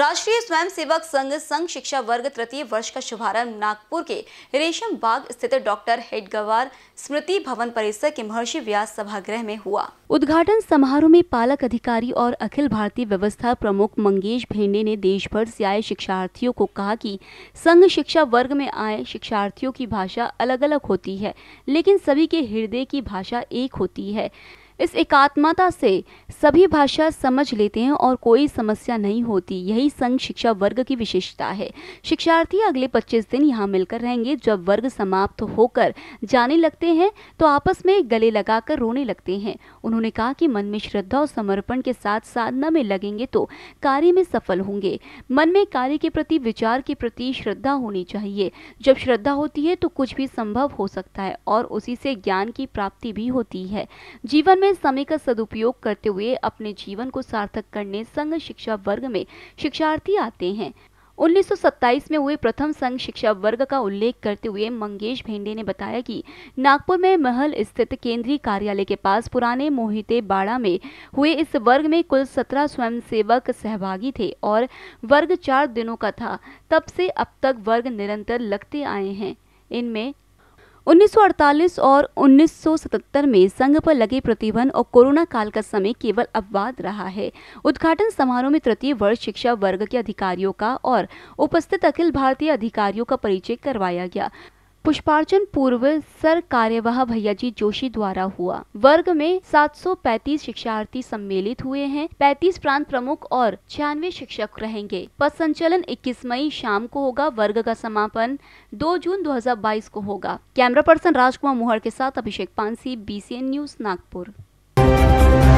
राष्ट्रीय स्वयंसेवक संघ संघ शिक्षा वर्ग तृतीय वर्ष का शुभारंभ नागपुर के रेशम बाग स्थित डॉक्टर हेडगवार स्मृति भवन परिसर के महर्षि व्यास सभागृह में हुआ उद्घाटन समारोह में पालक अधिकारी और अखिल भारतीय व्यवस्था प्रमुख मंगेश भेंडे ने देश भर से आए शिक्षार्थियों को कहा कि संघ शिक्षा वर्ग में आए शिक्षार्थियों की भाषा अलग अलग होती है लेकिन सभी के हृदय की भाषा एक होती है इस एकात्मता से सभी भाषा समझ लेते हैं और कोई समस्या नहीं होती यही संघ शिक्षा वर्ग की विशेषता है शिक्षार्थी अगले 25 दिन यहाँ मिलकर रहेंगे जब वर्ग समाप्त होकर जाने लगते हैं तो आपस में गले लगाकर रोने लगते हैं उन्होंने कहा कि मन में श्रद्धा और समर्पण के साथ साधना में लगेंगे तो कार्य में सफल होंगे मन में कार्य के प्रति विचार के प्रति श्रद्धा होनी चाहिए जब श्रद्धा होती है तो कुछ भी संभव हो सकता है और उसी से ज्ञान की प्राप्ति भी होती है जीवन में अपने समय का सदुपयोग करते हुए अपने जीवन को सार्थक करने संघ शिक्षा वर्ग में शिक्षार्थी आते हैं 1927 में हुए प्रथम संघ शिक्षा वर्ग का उल्लेख करते हुए मंगेश भेंडे ने बताया कि नागपुर में महल स्थित केंद्रीय कार्यालय के पास पुराने मोहिते बाड़ा में हुए इस वर्ग में कुल 17 स्वयंसेवक सहभागी थे और वर्ग चार दिनों का था तब से अब तक वर्ग निरंतर लगते आए हैं इनमें 1948 और 1977 में संघ पर लगे प्रतिबंध और कोरोना काल का समय केवल अपवाद रहा है उद्घाटन समारोह में तृतीय वर्ष शिक्षा वर्ग के अधिकारियों का और उपस्थित अखिल भारतीय अधिकारियों का परिचय करवाया गया पुष्पार्चन पूर्व सर कार्यवाह भैया जी जोशी द्वारा हुआ वर्ग में 735 शिक्षार्थी सम्मिलित हुए हैं 35 प्रांत प्रमुख और छियानवे शिक्षक रहेंगे पद संचालन 21 मई शाम को होगा वर्ग का समापन 2 जून 2022 को होगा कैमरा पर्सन राजकुमार मोहर के साथ अभिषेक पानसी बी न्यूज नागपुर